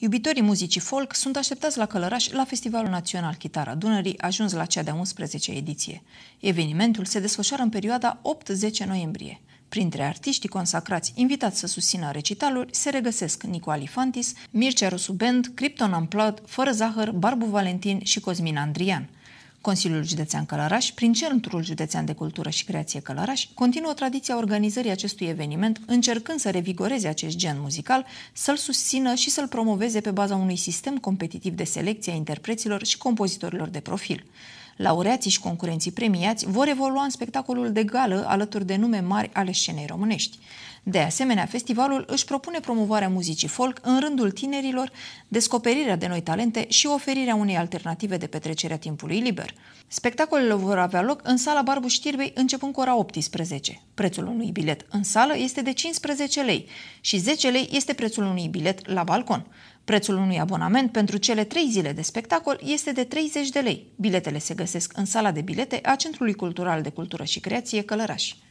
Iubitorii muzicii folk sunt așteptați la Călăraș la Festivalul Național Chitara Dunării, ajuns la cea de-a 11-a ediție. Evenimentul se desfășoară în perioada 8-10 noiembrie. Printre artiștii consacrați invitați să susțină recitaluri se regăsesc Nico Alifantis, Mircea Rusu Band, Krypton Unplugged, Fără Zahăr, Barbu Valentin și Cosmin Andrian. Consiliul Județean Călăraș, prin Centrul Județean de Cultură și Creație Călăraș, continuă tradiția organizării acestui eveniment, încercând să revigoreze acest gen muzical, să-l susțină și să-l promoveze pe baza unui sistem competitiv de selecție a interpreților și compozitorilor de profil. Laureații și concurenții premiați vor evolua în spectacolul de gală alături de nume mari ale scenei românești. De asemenea, festivalul își propune promovarea muzicii folk în rândul tinerilor, descoperirea de noi talente și oferirea unei alternative de petrecere a timpului liber. Spectacolele vor avea loc în sala Barbu Știrbei începând cu ora 18. Prețul unui bilet în sală este de 15 lei și 10 lei este prețul unui bilet la balcon. Prețul unui abonament pentru cele 3 zile de spectacol este de 30 de lei. Biletele se găsesc găsesc în sala de bilete a Centrului Cultural de Cultură și Creație Călărași.